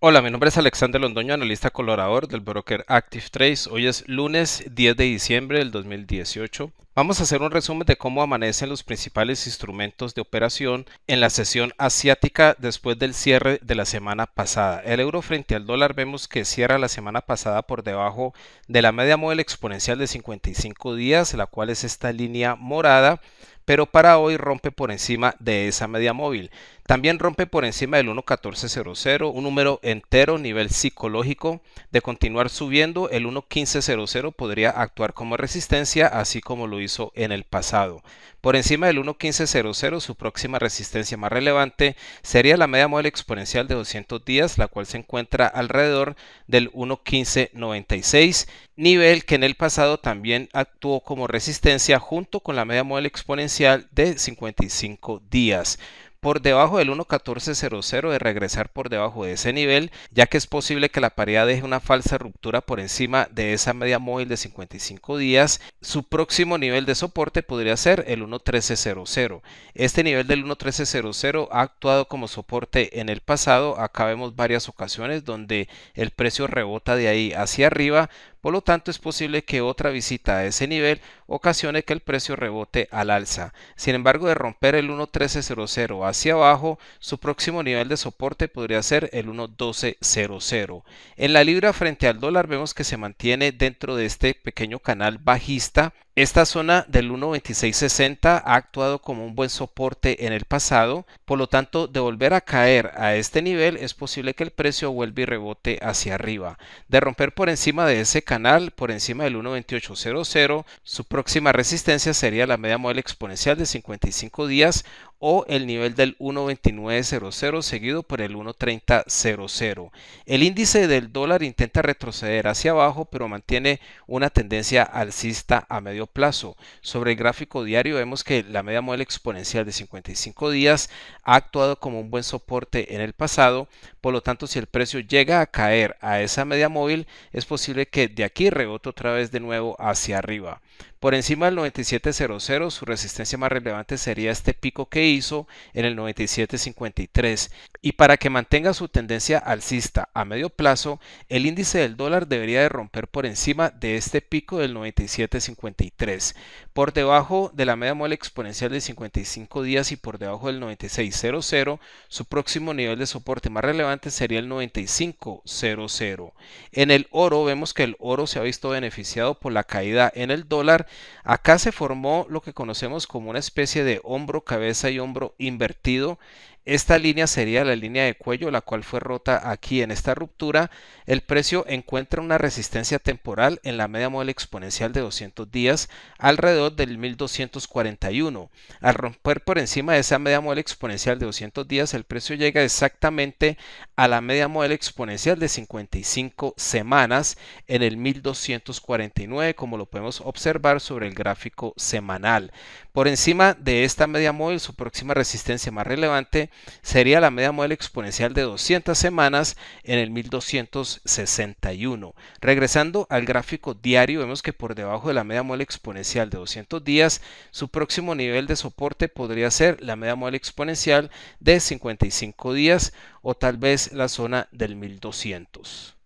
Hola, mi nombre es Alexander Londoño, analista colorador del broker Active Trace. Hoy es lunes 10 de diciembre del 2018. Vamos a hacer un resumen de cómo amanecen los principales instrumentos de operación en la sesión asiática después del cierre de la semana pasada. El euro frente al dólar vemos que cierra la semana pasada por debajo de la media móvil exponencial de 55 días, la cual es esta línea morada, pero para hoy rompe por encima de esa media móvil. También rompe por encima del 1.1400, un número entero, nivel psicológico. De continuar subiendo, el 1.1500 podría actuar como resistencia, así como lo hizo en el pasado. Por encima del 1.1500, su próxima resistencia más relevante sería la media móvil exponencial de 200 días, la cual se encuentra alrededor del 1.1596, nivel que en el pasado también actuó como resistencia junto con la media móvil exponencial de 55 días por debajo del 1.1400 de regresar por debajo de ese nivel, ya que es posible que la paridad deje una falsa ruptura por encima de esa media móvil de 55 días. Su próximo nivel de soporte podría ser el 1.1300. Este nivel del 1.1300 ha actuado como soporte en el pasado. Acá vemos varias ocasiones donde el precio rebota de ahí hacia arriba por lo tanto, es posible que otra visita a ese nivel ocasione que el precio rebote al alza. Sin embargo, de romper el 1.1300 hacia abajo, su próximo nivel de soporte podría ser el 1.1200. En la libra frente al dólar vemos que se mantiene dentro de este pequeño canal bajista esta zona del 1.2660 ha actuado como un buen soporte en el pasado, por lo tanto de volver a caer a este nivel es posible que el precio vuelva y rebote hacia arriba. De romper por encima de ese canal, por encima del 1.2800, su próxima resistencia sería la media móvil exponencial de 55 días o el nivel del 1.2900 seguido por el 1.3000. El índice del dólar intenta retroceder hacia abajo pero mantiene una tendencia alcista a medio plazo. Sobre el gráfico diario vemos que la media móvil exponencial de 55 días ha actuado como un buen soporte en el pasado, por lo tanto si el precio llega a caer a esa media móvil es posible que de aquí rebote otra vez de nuevo hacia arriba. Por encima del 9700 su resistencia más relevante sería este pico que hizo en el 97.53 y para que mantenga su tendencia alcista a medio plazo, el índice del dólar debería de romper por encima de este pico del 97.53, por debajo de la media móvil exponencial de 55 días y por debajo del 96.00, su próximo nivel de soporte más relevante sería el 95.00. En el oro vemos que el oro se ha visto beneficiado por la caída en el dólar. Acá se formó lo que conocemos como una especie de hombro, cabeza y hombro invertido esta línea sería la línea de cuello, la cual fue rota aquí en esta ruptura. El precio encuentra una resistencia temporal en la media móvil exponencial de 200 días alrededor del 1241. Al romper por encima de esa media móvil exponencial de 200 días, el precio llega exactamente a la media móvil exponencial de 55 semanas en el 1249, como lo podemos observar sobre el gráfico semanal. Por encima de esta media móvil, su próxima resistencia más relevante sería la media móvil exponencial de 200 semanas en el 1261. Regresando al gráfico diario, vemos que por debajo de la media móvil exponencial de 200 días, su próximo nivel de soporte podría ser la media móvil exponencial de 55 días o tal vez la zona del 1200.